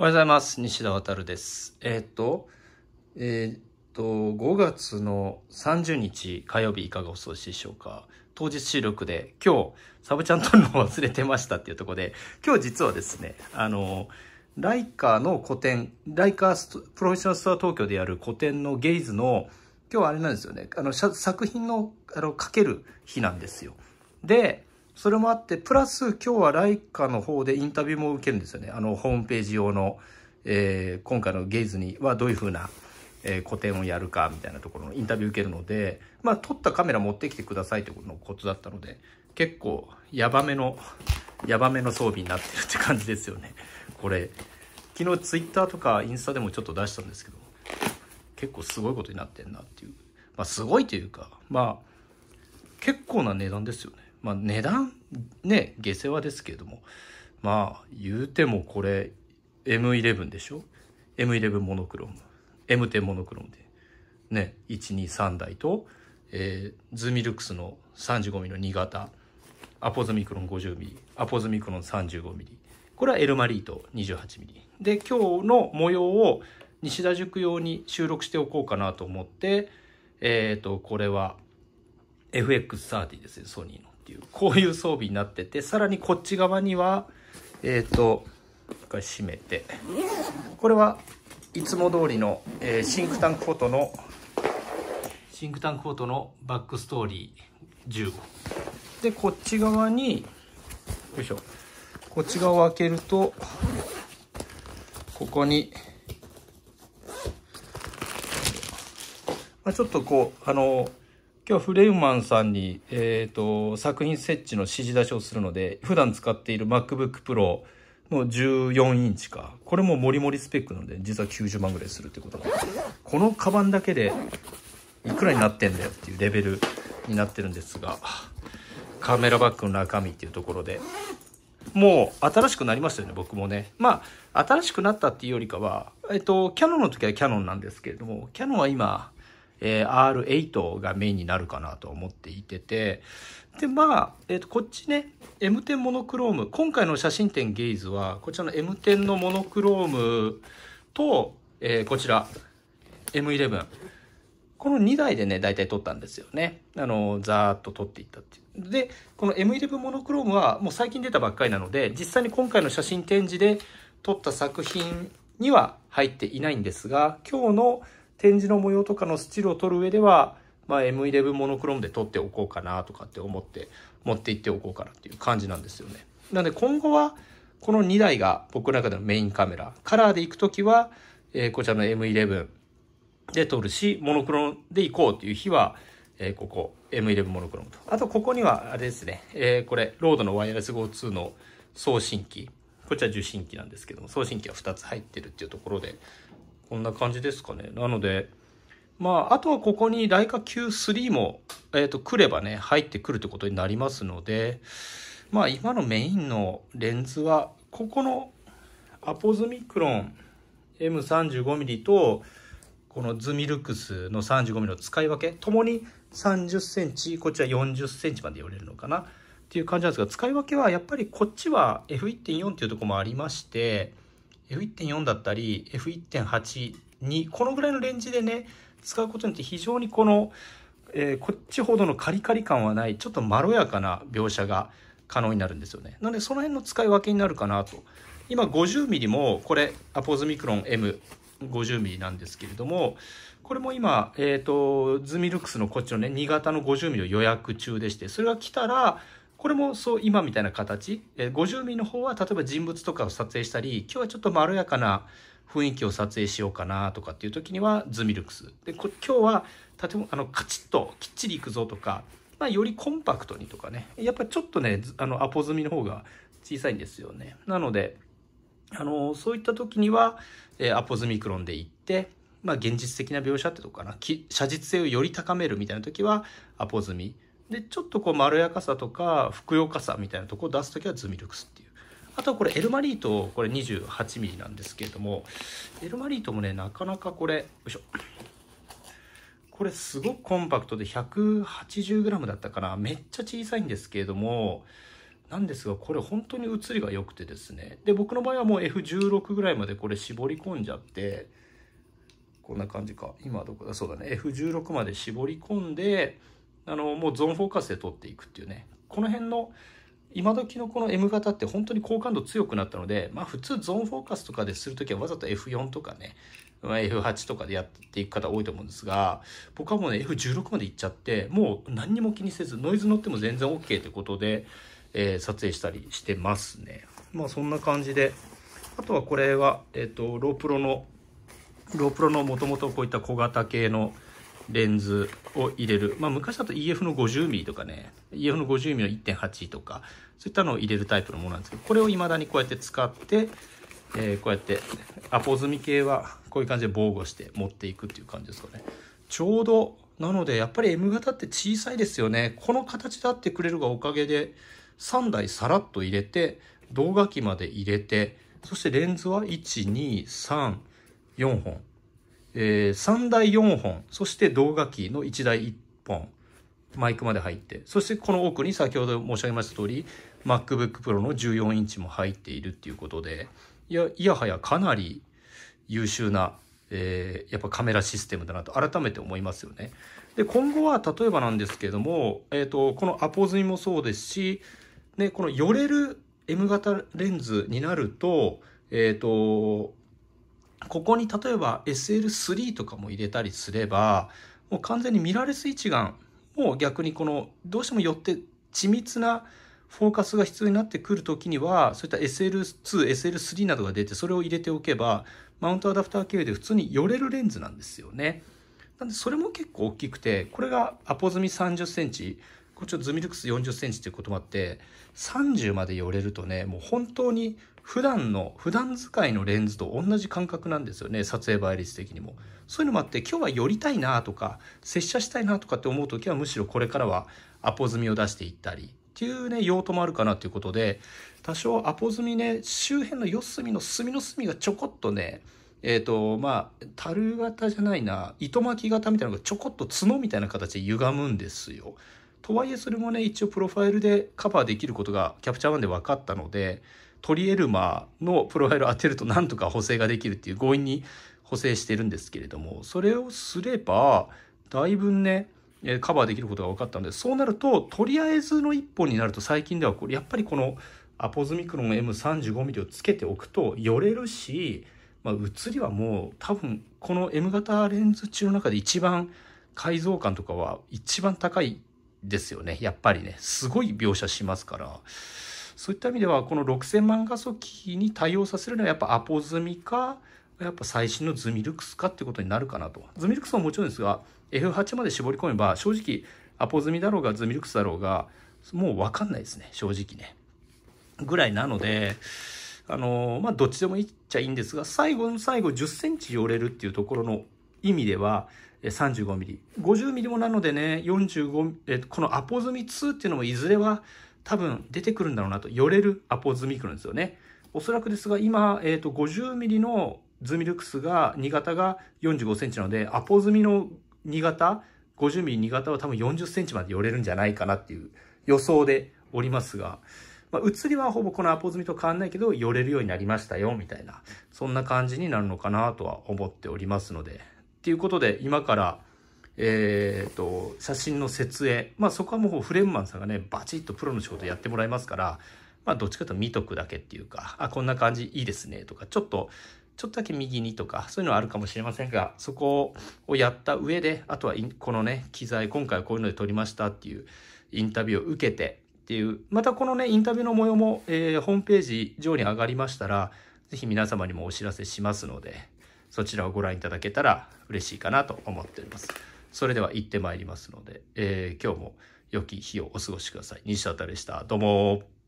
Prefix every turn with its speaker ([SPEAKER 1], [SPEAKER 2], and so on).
[SPEAKER 1] おはようございます。西田航です。えー、っと、えー、っと、5月の30日火曜日いかがお過ごしでしょうか。当日収録で今日サブちゃん撮るの忘れてましたっていうとこで、今日実はですね、あの、ライカーの個展、ライカープロフェッショナルストア東京でやる個展のゲイズの、今日はあれなんですよね、あの、作品の、あの、かける日なんですよ。で、それもあって、プラス今日はライカの方でインタビューも受けるんですよね。あの、ホームページ用の、えー、今回のゲイズにはどういうふうな、えー、個展をやるかみたいなところのインタビュー受けるので、まあ、撮ったカメラ持ってきてくださいってことのコツだったので、結構、ヤバめの、ヤバめの装備になってるって感じですよね。これ、昨日ツイッターとかインスタでもちょっと出したんですけど、結構すごいことになってんなっていう。まあ、すごいというか、まあ、結構な値段ですよね。まあ、値段ね下世話ですけれどもまあ言うてもこれ M11 でしょ M11 モノクローム M10 モノクロームでね123台と、えー、ズミルクスの 35mm の2型アポズミクロン 50mm アポズミクロン 35mm これはエルマリート 28mm で今日の模様を西田塾用に収録しておこうかなと思ってえっ、ー、とこれは FX30 ですねソニーの。ていうこういう装備になっててさらにこっち側にはえっ、ー、と一回閉めてこれはいつも通りの、えー、シンクタンクフォトのシンクタンクフォトのバックストーリー15でこっち側によいしょこっち側を開けるとここに、まあ、ちょっとこうあの今日フレウマンさんに、えーと、作品設置の指示出しをするので普段使っている MacBookPro の14インチかこれもモリモリスペックなので実は90万ぐらいするってことでこのカバンだけでいくらになってんだよっていうレベルになってるんですがカメラバッグの中身っていうところでもう新しくなりましたよね僕もねまあ新しくなったっていうよりかはえっとキヤノンの時はキヤノンなんですけれどもキヤノンは今えー、R8 がメインになるかなと思っていてて、で、まあ、えっ、ー、と、こっちね、M10 モノクローム、今回の写真展ゲイズは、こちらの M10 のモノクロームと、えー、こちら、M11。この2台でね、大体撮ったんですよね。あの、ざーっと撮っていったっていう。で、この M11 モノクロームはもう最近出たばっかりなので、実際に今回の写真展示で撮った作品には入っていないんですが、今日の展示の模様とかのスチールを取る上では、まあ、M11 モノクロームで撮っておこうかなとかって思って持っていっておこうかなっていう感じなんですよね。なので今後はこの2台が僕の中でのメインカメラ。カラーで行くときは、えー、こちらの M11 で撮るし、モノクロで行こうっていう日は、えー、ここ M11 モノクロムと。あとここにはあれですね、えー、これ、ロードのワイヤレス GO2 の送信機。こちら受信機なんですけども、送信機が2つ入ってるっていうところで、こんな感じですかね。なので、まあ、あとはここにライカ Q3 も、えっ、ー、と、来ればね、入ってくるってことになりますので、まあ、今のメインのレンズは、ここのアポズミクロン M35mm と、このズミルクスの 35mm の使い分け、ともに30センチ、こっちは40センチまで寄れるのかなっていう感じなんですが、使い分けはやっぱりこっちは F1.4 っていうとこもありまして、F1.4 だったり F1.8 にこのぐらいのレンジでね使うことによって非常にこの、えー、こっちほどのカリカリ感はないちょっとまろやかな描写が可能になるんですよねなのでその辺の使い分けになるかなと今 50mm もこれアポーズミクロン M50mm なんですけれどもこれも今、えーと、とズミルクスのこっちのね2型の 50mm を予約中でしてそれが来たらこれもそう今みたいな形、えー、50ミリの方は例えば人物とかを撮影したり今日はちょっとまろやかな雰囲気を撮影しようかなとかっていう時にはズミルクスで今日は例えあのカチッときっちりいくぞとか、まあ、よりコンパクトにとかねやっぱちょっとねあのアポズミの方が小さいんですよねなのであのそういった時には、えー、アポズミクロンでいってまあ現実的な描写ってとこかな写実性をより高めるみたいな時はアポズミでちょっとこうまろやかさとかふくよかさみたいなとこを出す時はズミルクスっていうあとはこれエルマリートこれ 28mm なんですけれどもエルマリートもねなかなかこれよいしょこれすごくコンパクトで 180g だったかなめっちゃ小さいんですけれどもなんですがこれ本当に写りが良くてですねで僕の場合はもう F16 ぐらいまでこれ絞り込んじゃってこんな感じか今どこだそうだね F16 まで絞り込んであのもうゾーンフォーカスで取っていくっていうねこの辺の今時のこの M 型って本当に好感度強くなったので、まあ普通ゾーンフォーカスとかでするときはわざと F4 とかね、F8 とかでやっていく方多いと思うんですが、僕はもうね F16 まで行っちゃって、もう何にも気にせずノイズ乗っても全然 OK ってことで、えー、撮影したりしてますね。まあそんな感じで、あとはこれは、えっ、ー、と、ロープロの、ロープロのもともとこういった小型系の、レンズを入れる。まあ、昔だと EF の 50mm とかね、EF の 50mm の1.8とか、そういったのを入れるタイプのものなんですけど、これを未だにこうやって使って、えー、こうやってアポ済み系はこういう感じで防護して持っていくっていう感じですかね。ちょうど、なのでやっぱり M 型って小さいですよね。この形であってくれるがおかげで、3台さらっと入れて、動画機まで入れて、そしてレンズは1、2、3、4本。えー、3台4本、そして動画機の1台1本、マイクまで入って、そしてこの奥に先ほど申し上げました通り、MacBook Pro の14インチも入っているっていうことで、いや、いやはやかなり優秀な、えー、やっぱカメラシステムだなと改めて思いますよね。で、今後は例えばなんですけれども、えっ、ー、と、このアポズミもそうですし、ね、この寄れる M 型レンズになると、えっ、ー、と、ここに例えば SL3 とかも入れたりすれば、もう完全にミラーレス一眼も逆にこの、どうしてもよって緻密なフォーカスが必要になってくるときには、そういった SL2、SL3 などが出て、それを入れておけば、マウントアダプター経由で普通に寄れるレンズなんですよね。なんでそれも結構大きくて、これがアポ済み30センチ、こっちのズミルクス40センチっていうこともあって、30まで寄れるとね、もう本当に普段の、普段使いのレンズと同じ感覚なんですよね、撮影倍率的にも。そういうのもあって、今日は寄りたいなとか、接写したいなとかって思う時は、むしろこれからはアポ済みを出していったり、っていうね、用途もあるかなということで、多少アポ済みね、周辺の四隅の隅の隅がちょこっとね、えっ、ー、と、まあ、樽型じゃないな、糸巻き型みたいなのがちょこっと角みたいな形で歪むんですよ。とはいえそれもね、一応プロファイルでカバーできることがキャプチャー1で分かったので、トリエルマのプロファイルを当てるとなんとか補正ができるっていう強引に補正してるんですけれども、それをすれば、だいぶね、カバーできることが分かったので、そうなると、とりあえずの一本になると最近ではこれ、やっぱりこのアポズミクロン M35mm をつけておくと、よれるし、まあ、写りはもう多分この M 型レンズ中の中で一番解像感とかは一番高いですよね。やっぱりね、すごい描写しますから。そういった意味ではこの6,000万画素機に対応させるのはやっぱアポ済みかやっぱ最新のズミルクスかってことになるかなと。ズミルクスももちろんですが F8 まで絞り込めば正直アポ済みだろうがズミルクスだろうがもう分かんないですね正直ね。ぐらいなのであのまあどっちでもいっちゃいいんですが最後の最後1 0センチ寄れるっていうところの意味では3 5 m m 5 0ミリもなのでね45このアポ済み2っていうのもいずれは多分出てくるんだろうなと、寄れるアポズミクロンですよね。おそらくですが、今、えっ、ー、と、50ミリのズミルクスが、2型が45センチなので、アポズミの2型、50ミリ2型は多分40センチまで寄れるんじゃないかなっていう予想でおりますが、まあ、移りはほぼこのアポ済みと変わんないけど、寄れるようになりましたよ、みたいな、そんな感じになるのかなとは思っておりますので。っていうことで、今から、えーと、写真の設営、まあ、そこはもうフレームマンさんがねバチッとプロの仕事やってもらいますから、まあ、どっちかというと見とくだけっていうかあこんな感じいいですねとかちょっとちょっとだけ右にとかそういうのはあるかもしれませんがそこをやった上であとはこのね機材今回はこういうので撮りましたっていうインタビューを受けてっていうまたこのねインタビューの模様も、えー、ホームページ上に上がりましたら是非皆様にもお知らせしますのでそちらをご覧いただけたら嬉しいかなと思っております。それでは行ってまいりますので、えー、今日も良き日をお過ごしください。西畑でした。どうも。